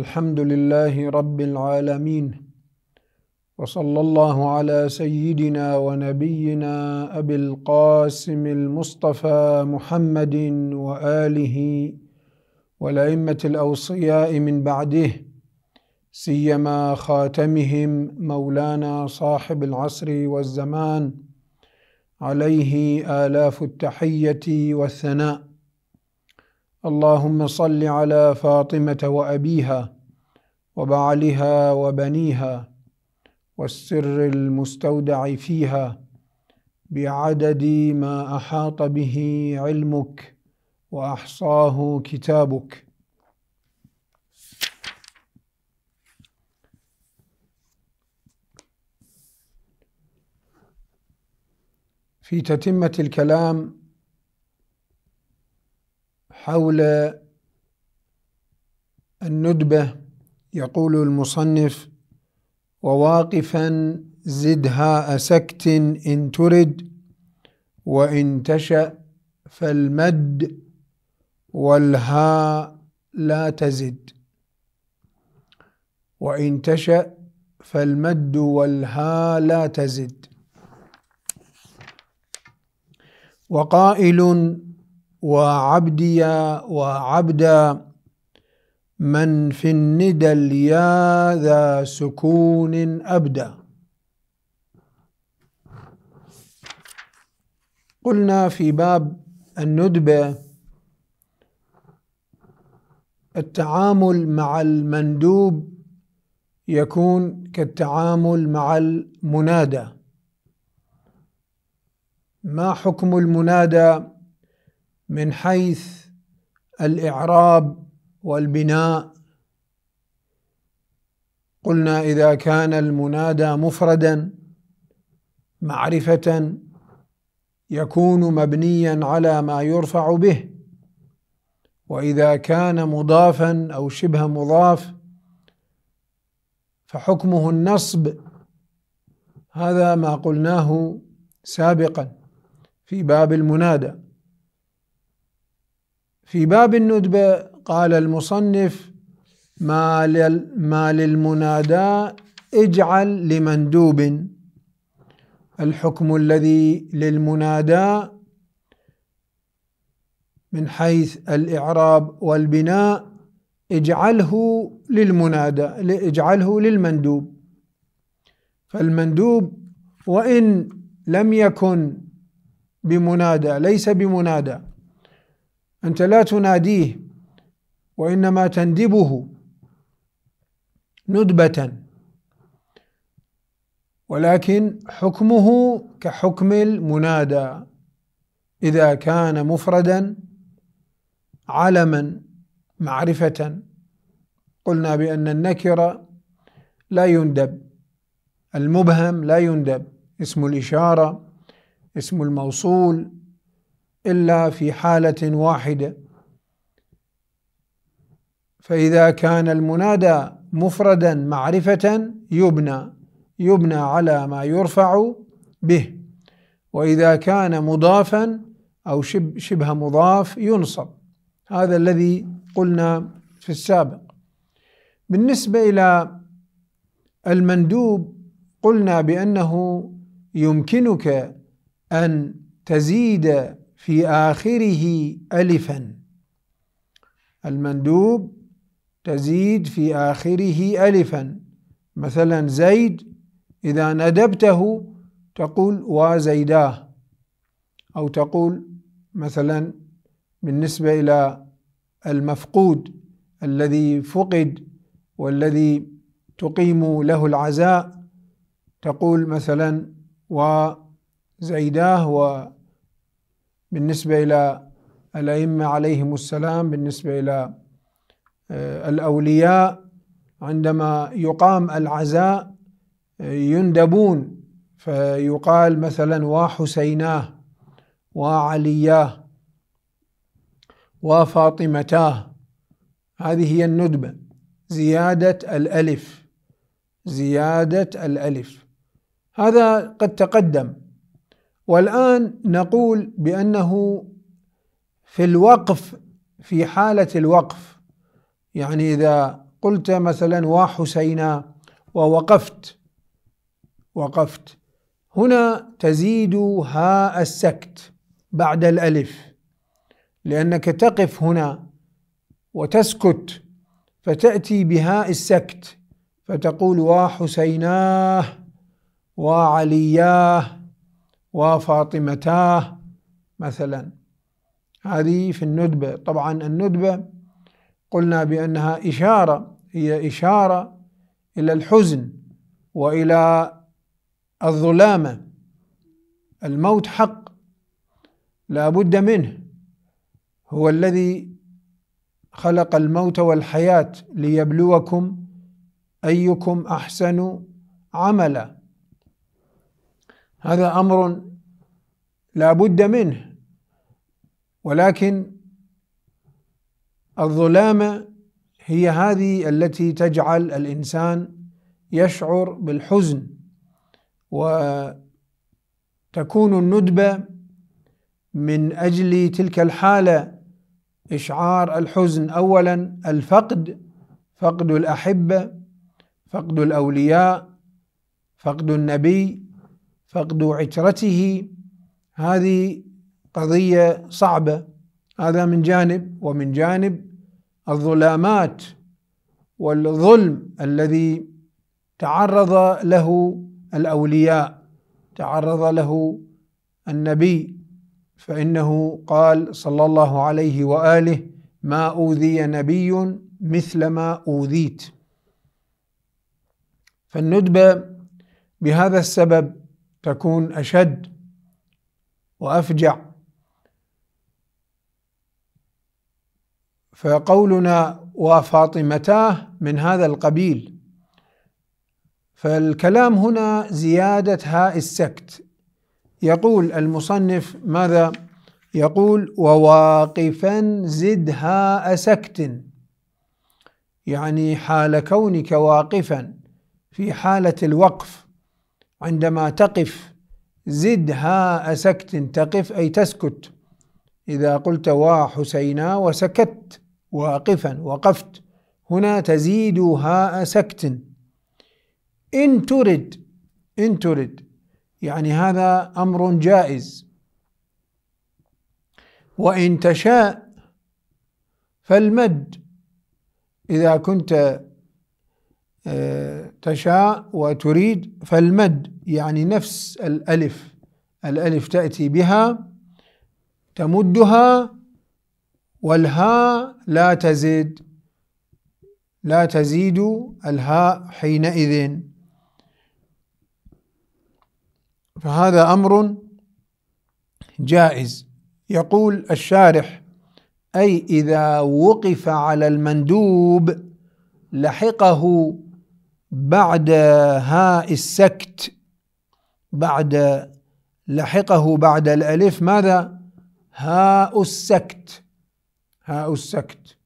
الحمد لله رب العالمين وصلى الله على سيدنا ونبينا أبي القاسم المصطفى محمد وآله والأئمة الأوصياء من بعده سيما خاتمهم مولانا صاحب العصر والزمان عليه آلاف التحية والثناء اللهم صل على فاطمة وأبيها وبعلها وبنيها والسر المستودع فيها بعدد ما أحاط به علمك وأحصاه كتابك في تتمة الكلام حول الندبة يقول المصنف وواقفا زدها أسكت إن ترد وإن تشأ فالمد والها لا تزد وإن تشأ فالمد والها لا تزد وقائل وعبدي وعبد من في الندى اليا ذا سكون أبدى قلنا في باب الندبة التعامل مع المندوب يكون كالتعامل مع المنادى ما حكم المنادى من حيث الاعراب والبناء قلنا اذا كان المنادى مفردا معرفه يكون مبنيا على ما يرفع به واذا كان مضافا او شبه مضاف فحكمه النصب هذا ما قلناه سابقا في باب المنادى في باب الندبة قال المصنف ما, لل ما للمنادى اجعل لمندوب الحكم الذي للمنادى من حيث الإعراب والبناء اجعله للمنادى اجعله للمندوب فالمندوب وإن لم يكن بمنادى ليس بمنادى أنت لا تناديه وإنما تندبه ندبة ولكن حكمه كحكم المنادى إذا كان مفردا علما معرفة قلنا بأن النكرة لا يندب المبهم لا يندب اسم الإشارة اسم الموصول إلا في حالة واحدة فإذا كان المنادى مفردا معرفة يبنى يبنى على ما يرفع به وإذا كان مضافا أو شبه مضاف ينصب هذا الذي قلنا في السابق بالنسبة إلى المندوب قلنا بأنه يمكنك أن تزيد في آخره ألفا المندوب تزيد في آخره ألفا مثلا زيد إذا ندبته تقول وزيداه أو تقول مثلا بالنسبة إلى المفقود الذي فقد والذي تقيم له العزاء تقول مثلا وزيداه بالنسبة إلى الأئمة عليهم السلام بالنسبة إلى آه، الأولياء عندما يقام العزاء آه، يندبون فيقال مثلا وحسيناه وعلياه وفاطمتاه هذه هي الندبة زيادة الألف زيادة الألف هذا قد تقدم والآن نقول بأنه في الوقف في حالة الوقف يعني إذا قلت مثلا وحسينا ووقفت وقفت هنا تزيد هاء السكت بعد الألف لأنك تقف هنا وتسكت فتأتي بهاء السكت فتقول وحسيناه وعلياه وفاطمتاه مثلا هذه في الندبة طبعا الندبة قلنا بأنها إشارة هي إشارة إلى الحزن وإلى الظلامة الموت حق لا بد منه هو الذي خلق الموت والحياة ليبلوكم أيكم أحسن عملا هذا امر لا بد منه ولكن الظلامه هي هذه التي تجعل الانسان يشعر بالحزن وتكون الندبه من اجل تلك الحاله اشعار الحزن اولا الفقد فقد الاحبه فقد الاولياء فقد النبي فقد عترته هذه قضية صعبة هذا من جانب ومن جانب الظلامات والظلم الذي تعرض له الأولياء تعرض له النبي فإنه قال صلى الله عليه وآله ما أوذي نبي مثل ما أوذيت فالندبة بهذا السبب تكون اشد وافجع فقولنا وفاطمتاه من هذا القبيل فالكلام هنا زياده هاء السكت يقول المصنف ماذا يقول وواقفا زد هاء سكت يعني حال كونك واقفا في حاله الوقف عندما تقف زد هاء سكت تقف أي تسكت إذا قلت وا حسينا وسكت واقفا وقفت هنا تزيد هاء سكت إن ترد إن ترد يعني هذا أمر جائز وإن تشاء فالمد إذا كنت تشاء وتريد فالمد يعني نفس الألف الألف تأتي بها تمدها والهاء لا تزد لا تزيد الهاء حينئذ فهذا أمر جائز يقول الشارح أي إذا وقف على المندوب لحقه بعد هاء السكت بعد لحقه بعد الألف ماذا؟ هاء السكت هاء السكت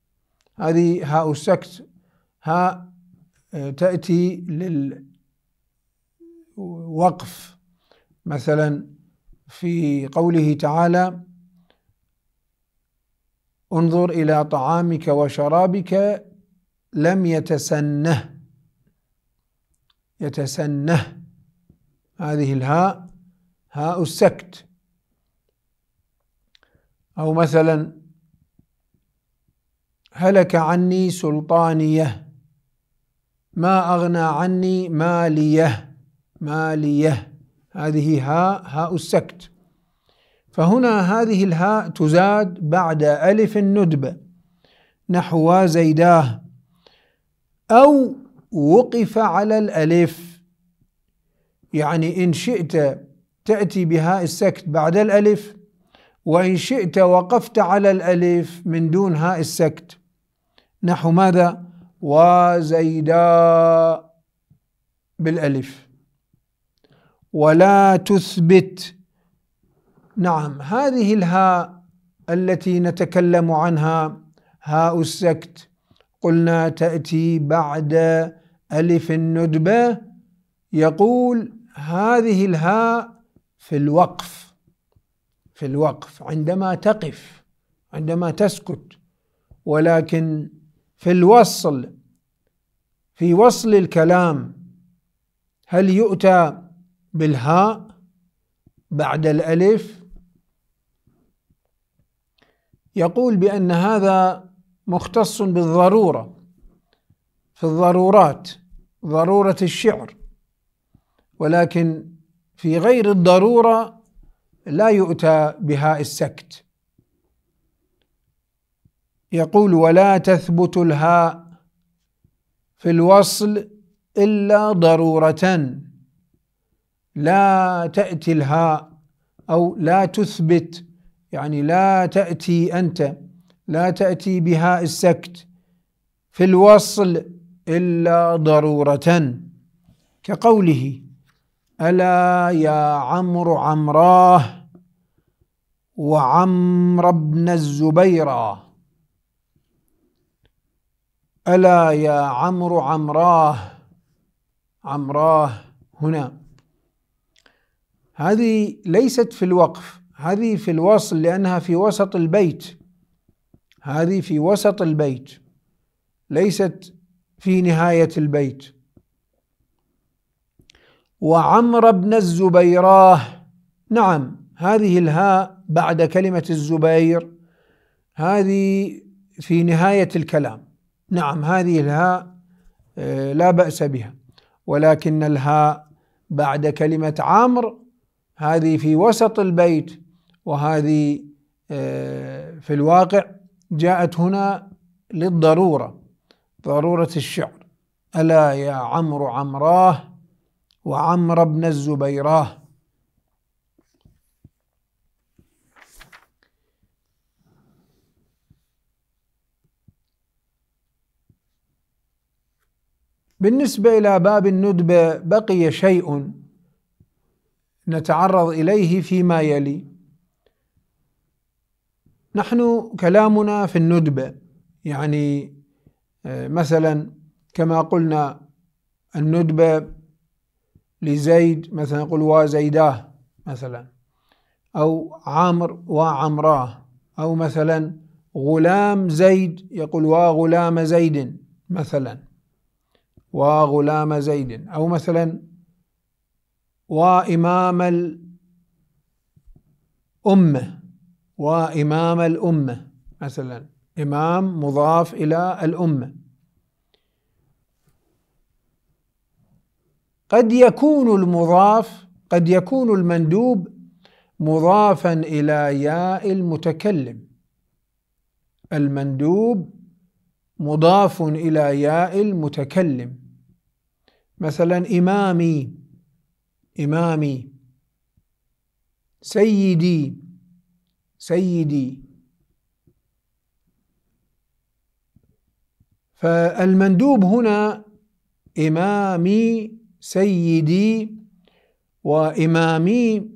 هذه هاء السكت هاء آه، تأتي للوقف مثلا في قوله تعالى انظر إلى طعامك وشرابك لم يتسنه يتسنه هذه الهاء هاء السكت أو مثلا هلك عني سلطانيه ما أغنى عني ماليه ماليه هذه هاء هاء السكت فهنا هذه الهاء تزاد بعد ألف الندبة نحو زيداه أو وقف على الألف يعني إن شئت تأتي بهاء السكت بعد الألف وإن شئت وقفت على الألف من دون هاء السكت نحو ماذا وزيداء بالألف ولا تثبت نعم هذه الهاء التي نتكلم عنها هاء السكت قلنا تأتي بعد ألف الندبة يقول هذه الهاء في الوقف في الوقف عندما تقف عندما تسكت ولكن في الوصل في وصل الكلام هل يؤتى بالهاء بعد الألف يقول بأن هذا مختص بالضرورة في الضرورات ضرورة الشعر ولكن في غير الضرورة لا يؤتى بهاء السكت يقول ولا تثبت الهاء في الوصل إلا ضرورة لا تأتي الهاء أو لا تثبت يعني لا تأتي أنت لا تأتي بهاء السكت في الوصل إلا ضرورة كقوله ألا يا عمرو عمراه وعمر بن الزبير ألا يا عمرو عمراه عمراه هنا هذه ليست في الوقف هذه في الوصل لأنها في وسط البيت هذه في وسط البيت ليست في نهاية البيت وعمر بن الزبيراه نعم هذه الهاء بعد كلمة الزبير هذه في نهاية الكلام نعم هذه الهاء آه، لا بأس بها ولكن الهاء بعد كلمة عمر هذه في وسط البيت وهذه آه، في الواقع جاءت هنا للضروره ضرورة الشعر ألا يا عمرو عمراه وعمر بن الزبيراه بالنسبة إلى باب الندبة بقي شيء نتعرض إليه فيما يلي نحن كلامنا في الندبة يعني مثلا كما قلنا الندبة لزيد مثلا يقول وزيداه مثلا أو عمر وعمراه أو مثلا غلام زيد يقول وغلام زيد مثلا وغلام زيد أو مثلا وإمام الأمة وإمام الأمة مثلا إمام مضاف إلى الأمة قد يكون المضاف قد يكون المندوب مضافا إلى ياء المتكلم المندوب مضاف إلى ياء المتكلم مثلا إمامي إمامي سيدي سيدي فالمندوب هنا إمامي سيدي وإمامي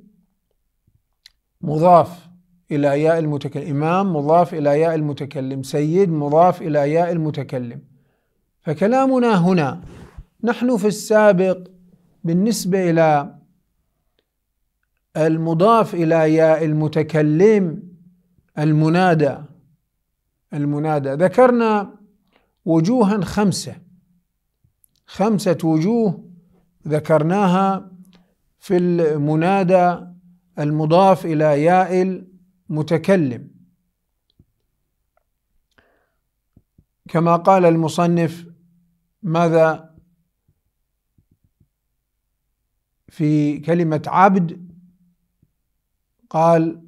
مضاف إلى ياء المتكلم إمام مضاف إلى ياء المتكلم سيد مضاف إلى ياء المتكلم فكلامنا هنا نحن في السابق بالنسبة إلى المضاف إلى ياء المتكلم المنادى المنادى ذكرنا وجوها خمسة خمسة وجوه ذكرناها في المنادى المضاف إلى ياء المتكلم كما قال المصنف ماذا في كلمة عبد قال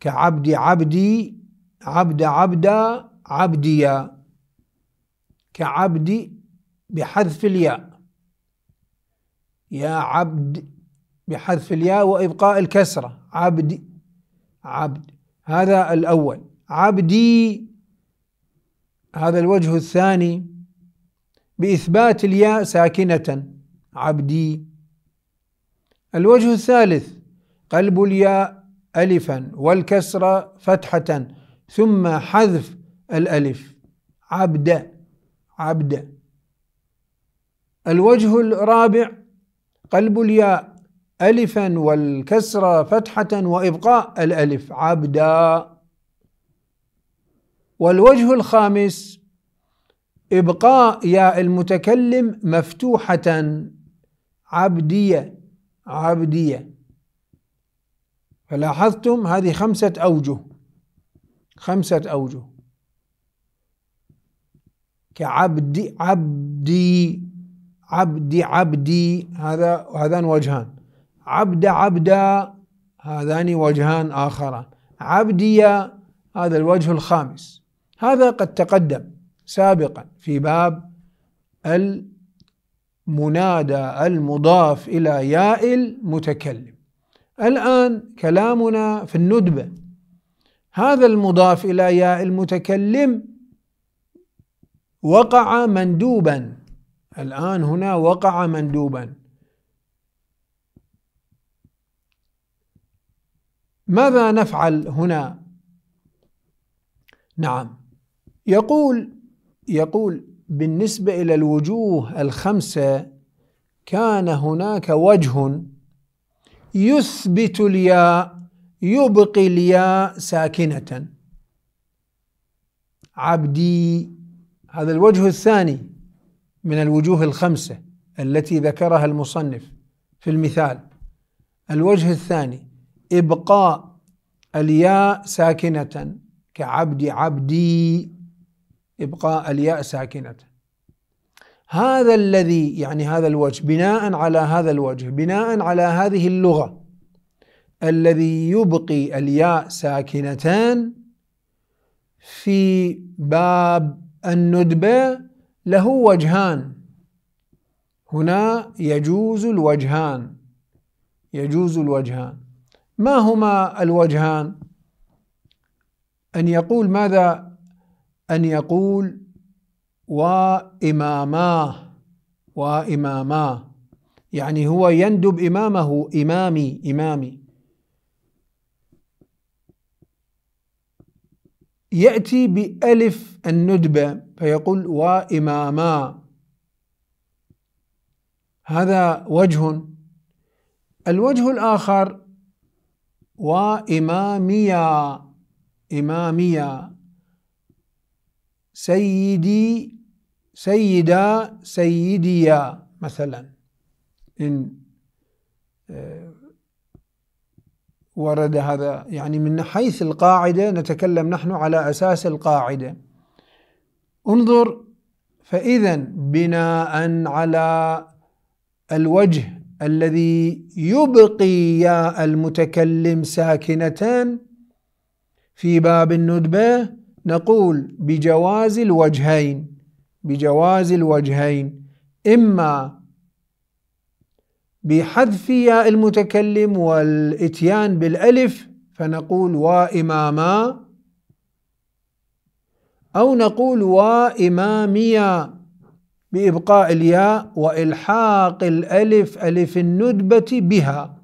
كعبد عبدي عبد عبدا عبديا كعبدي بحذف الياء يا عبد بحذف الياء وإبقاء الكسرة عبد عبد هذا الأول عبدي هذا الوجه الثاني بإثبات الياء ساكنة عبدي الوجه الثالث قلب الياء ألفا والكسرة فتحة ثم حذف الألف عبد عبد الوجه الرابع قلب الياء ألفا والكسرة فتحة وإبقاء الألف عبدا والوجه الخامس إبقاء ياء المتكلم مفتوحة عبدية عبدية فلاحظتم هذه خمسة أوجه خمسة أوجه كعبد عبدي عبدي عبدي هذا هذان وجهان عبد عبدا هذان وجهان آخران عبدي هذا الوجه الخامس هذا قد تقدم سابقا في باب المنادى المضاف إلى ياء المتكلم الآن كلامنا في الندبة هذا المضاف إلى ياء المتكلم وقع مندوبا الآن هنا وقع مندوبا ماذا نفعل هنا نعم يقول يقول بالنسبة إلى الوجوه الخمسة كان هناك وجه يثبت الياء يبقي الياء ساكنة عبدي هذا الوجه الثاني من الوجوه الخمسة التي ذكرها المصنف في المثال الوجه الثاني إبقاء الياء ساكنة كعبد عبدي إبقاء الياء ساكنة هذا الذي يعني هذا الوجه بناء على هذا الوجه بناء على هذه اللغة الذي يبقي الياء ساكنتان في باب الندبة له وجهان هنا يجوز الوجهان يجوز الوجهان ما هما الوجهان أن يقول ماذا أن يقول وإماماه وإماماه يعني هو يندب إمامه إمامي إمامي يأتي بألف الندبة فيقول وإماما هذا وجه الوجه الآخر وإماميا إماميا سيدي سيدا سيديا مثلا إن آه، ورد هذا يعني من حيث القاعدة نتكلم نحن على أساس القاعدة انظر فإذا بناء على الوجه الذي يبقي ياء المتكلم ساكنة في باب الندبة نقول بجواز الوجهين بجواز الوجهين إما بحذف ياء المتكلم والاتيان بالالف فنقول واماما او نقول واماميا بابقاء الياء والحاق الالف الف الندبه بها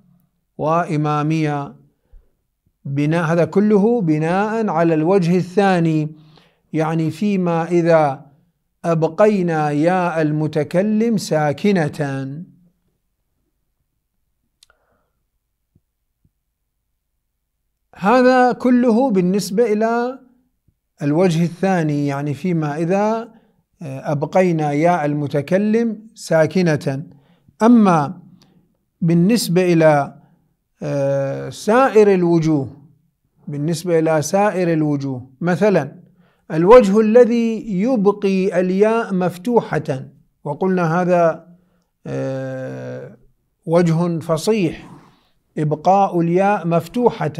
واماميا بناء هذا كله بناء على الوجه الثاني يعني فيما اذا ابقينا ياء المتكلم ساكنه هذا كله بالنسبة إلى الوجه الثاني يعني فيما إذا آه، أبقينا ياء المتكلم ساكنة أما بالنسبة إلى آه، سائر الوجوه بالنسبة إلى سائر الوجوه مثلا الوجه الذي يبقي الياء مفتوحة وقلنا هذا آه، وجه فصيح إبقاء الياء مفتوحة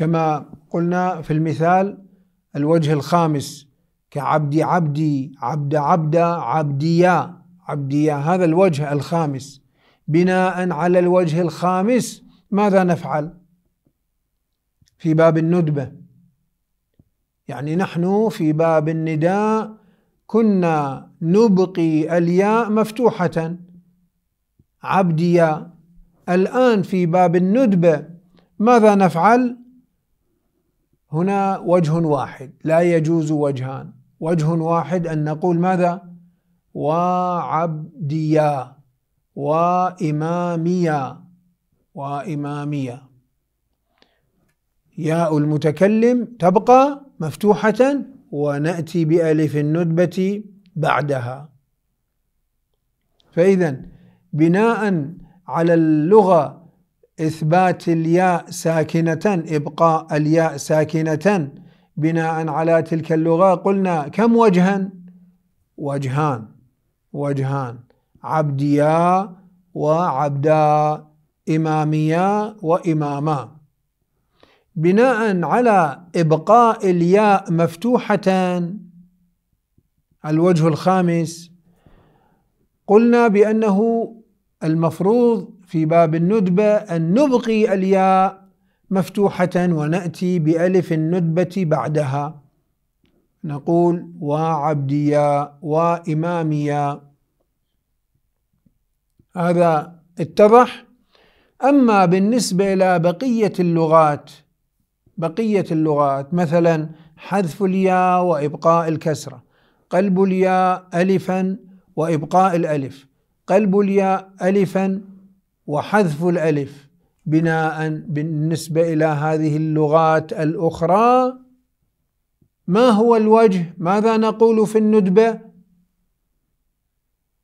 كما قلنا في المثال الوجه الخامس كعبدي عبدي عبد عبد عبديا عبديا هذا الوجه الخامس بناء على الوجه الخامس ماذا نفعل في باب الندبه يعني نحن في باب النداء كنا نبقي الياء مفتوحه عبديا الان في باب الندبه ماذا نفعل هنا وجه واحد لا يجوز وجهان وجه واحد أن نقول ماذا وعبديا وإماميا وإماميا ياء المتكلم تبقى مفتوحة ونأتي بألف الندبة بعدها فإذا بناء على اللغة إثبات الياء ساكنة إبقاء الياء ساكنة بناء على تلك اللغة قلنا كم وجها وجهان وجهان عبديا وعبدا إماميا وإماما بناء على إبقاء الياء مفتوحة الوجه الخامس قلنا بأنه المفروض في باب الندبة أن نبقي الياء مفتوحة ونأتي بألف الندبة بعدها نقول وعبديا وإماميا هذا اتضح أما بالنسبة إلى بقية اللغات بقية اللغات مثلا حذف الياء وإبقاء الكسرة قلب الياء ألفا وإبقاء الألف قلب الياء ألفا وحذف الألف بناء بالنسبة إلى هذه اللغات الأخرى ما هو الوجه ماذا نقول في الندبة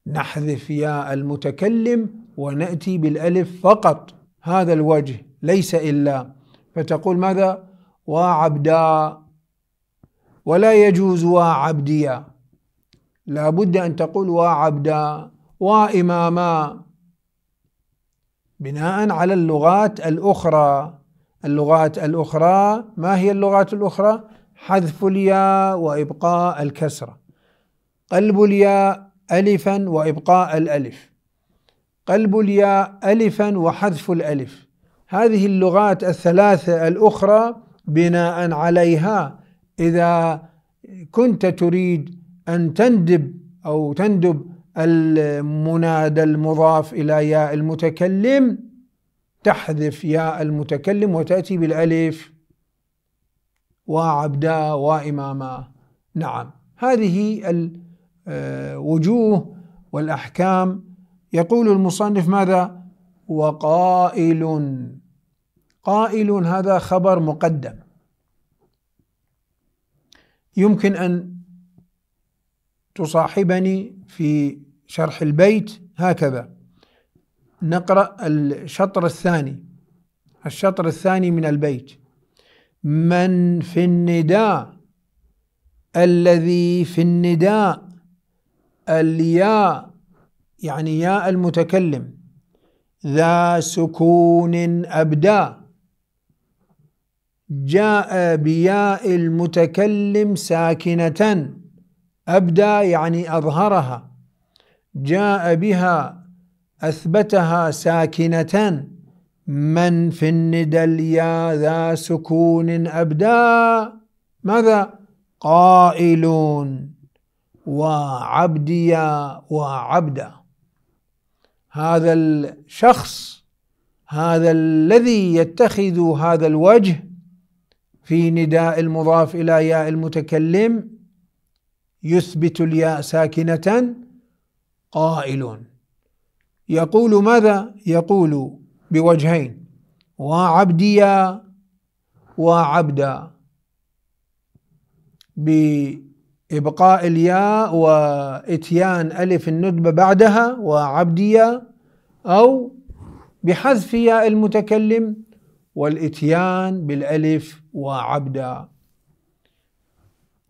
نحذف ياء المتكلم ونأتي بالألف فقط هذا الوجه ليس إلا فتقول ماذا وعبدا ولا يجوز وعبديا لا بد أن تقول وعبدا وإماما بناء على اللغات الأخرى اللغات الأخرى ما هي اللغات الأخرى؟ حذف الياء وإبقاء الكسرة قلب الياء ألفا وإبقاء الألف قلب الياء ألفا وحذف الألف هذه اللغات الثلاثة الأخرى بناء عليها إذا كنت تريد أن تندب أو تندب المنادى المضاف إلى ياء المتكلم تحذف ياء المتكلم وتأتي بالألف وعبدا وإماما نعم هذه الوجوه آه، والأحكام يقول المصنف ماذا وقائل قائل هذا خبر مقدم يمكن أن تصاحبني في شرح البيت هكذا نقرأ الشطر الثاني الشطر الثاني من البيت من في النداء الذي في النداء الياء يعني ياء المتكلم ذا سكون أبدى جاء بياء المتكلم ساكنة أبدى يعني أظهرها جاء بها أثبتها ساكنة من في الندى اليا ذا سكون أبدا ماذا قائلون وعبديا وعبدا هذا الشخص هذا الذي يتخذ هذا الوجه في نداء المضاف إلى ياء المتكلم يثبت الياء ساكنة قائل يقول ماذا يقول بوجهين وعبديا وعبدا بإبقاء الياء وإتيان ألف الندبة بعدها وعبديا أو بحذف ياء المتكلم والإتيان بالألف وعبدا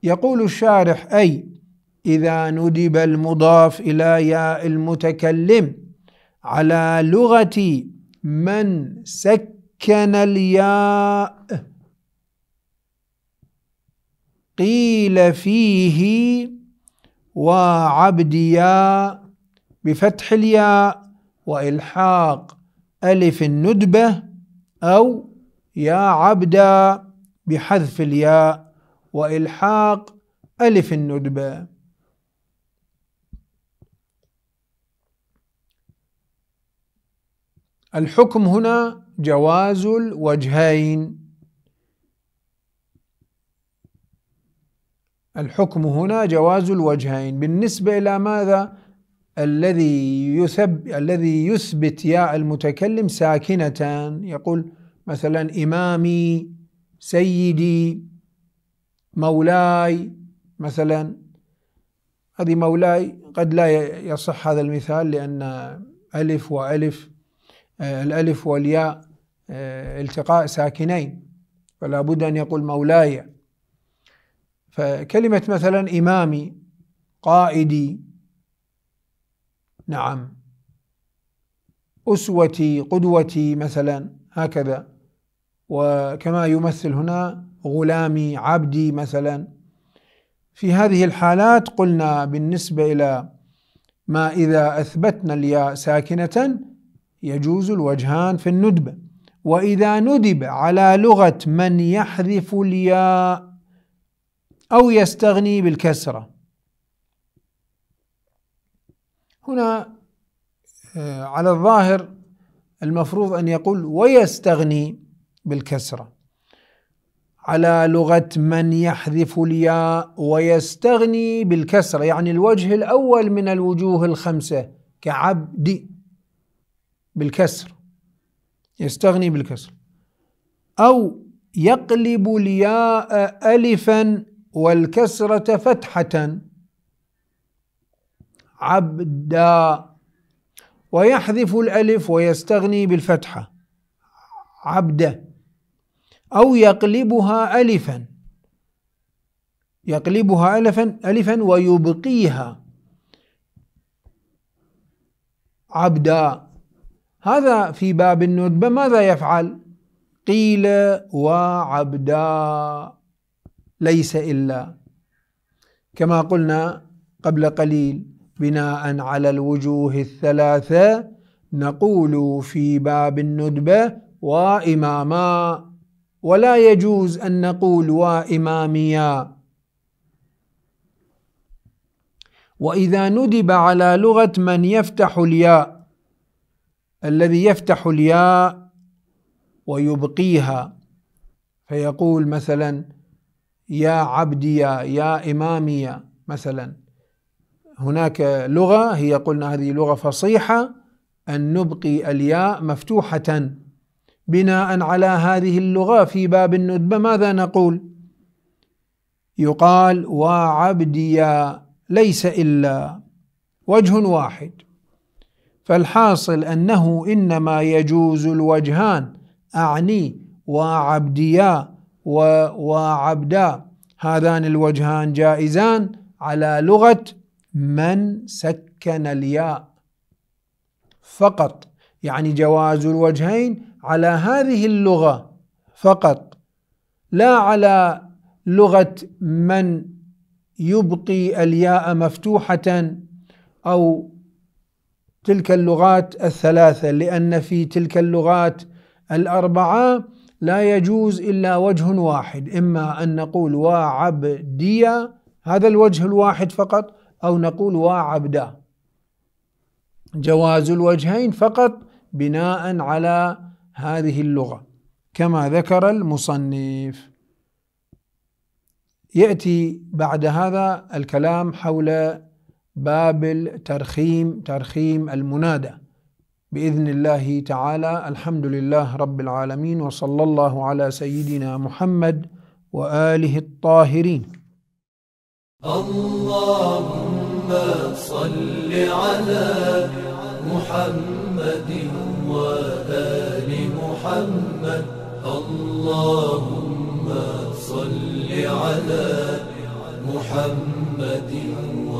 يقول الشارح أي إذا ندب المضاف إلى ياء المتكلم على لغة من سكن الياء قيل فيه ياء بفتح الياء وإلحاق ألف الندبة أو يا عبدا بحذف الياء وإلحاق ألف الندبة الحكم هنا جواز الوجهين الحكم هنا جواز الوجهين بالنسبة إلى ماذا الذي يثب الذي يثبت ياء المتكلم ساكنة يقول مثلا إمامي سيدي مولاي مثلا هذه مولاي قد لا يصح هذا المثال لأن ألف وألف آه، الألف والياء آه، التقاء ساكنين فلا بد أن يقول مولاي فكلمة مثلا إمامي قائدي نعم أسوتي قدوتي مثلا هكذا وكما يمثل هنا غلامي عبدي مثلا في هذه الحالات قلنا بالنسبة إلى ما إذا أثبتنا الياء ساكنة يجوز الوجهان في الندبة وإذا ندب على لغة من يحذف الياء أو يستغني بالكسرة هنا آه، على الظاهر المفروض أن يقول ويستغني بالكسرة على لغة من يحذف الياء ويستغني بالكسرة يعني الوجه الأول من الوجوه الخمسة كعبد بالكسر يستغني بالكسر أو يقلب الياء ألفا والكسرة فتحة عبدا ويحذف الألف ويستغني بالفتحة عبدا أو يقلبها ألفا يقلبها ألفا ألفا ويبقيها عبدا هذا في باب الندبة ماذا يفعل قيل وعبدا ليس إلا كما قلنا قبل قليل بناء على الوجوه الثلاثة نقول في باب الندبة وإماما ولا يجوز أن نقول وإماميا وإذا ندب على لغة من يفتح الياء الذي يفتح الياء ويبقيها فيقول مثلا يا عبدي يا إمامي مثلا هناك لغة هي قلنا هذه لغة فصيحة أن نبقي الياء مفتوحة بناء على هذه اللغة في باب الندبة ماذا نقول؟ يقال وعبدي ليس إلا وجه واحد فالحاصل أنه إنما يجوز الوجهان أعني وعبديا وعبدا هذان الوجهان جائزان على لغة من سكن الياء فقط يعني جواز الوجهين على هذه اللغة فقط لا على لغة من يبقي الياء مفتوحة أو تلك اللغات الثلاثة لأن في تلك اللغات الأربعة لا يجوز إلا وجه واحد إما أن نقول وعبديا هذا الوجه الواحد فقط أو نقول وعبدا جواز الوجهين فقط بناء على هذه اللغة كما ذكر المصنف يأتي بعد هذا الكلام حول باب ترخيم ترخيم المنادى باذن الله تعالى الحمد لله رب العالمين وصلى الله على سيدنا محمد واله الطاهرين اللهم صل على محمد وال محمد اللهم صل على محمد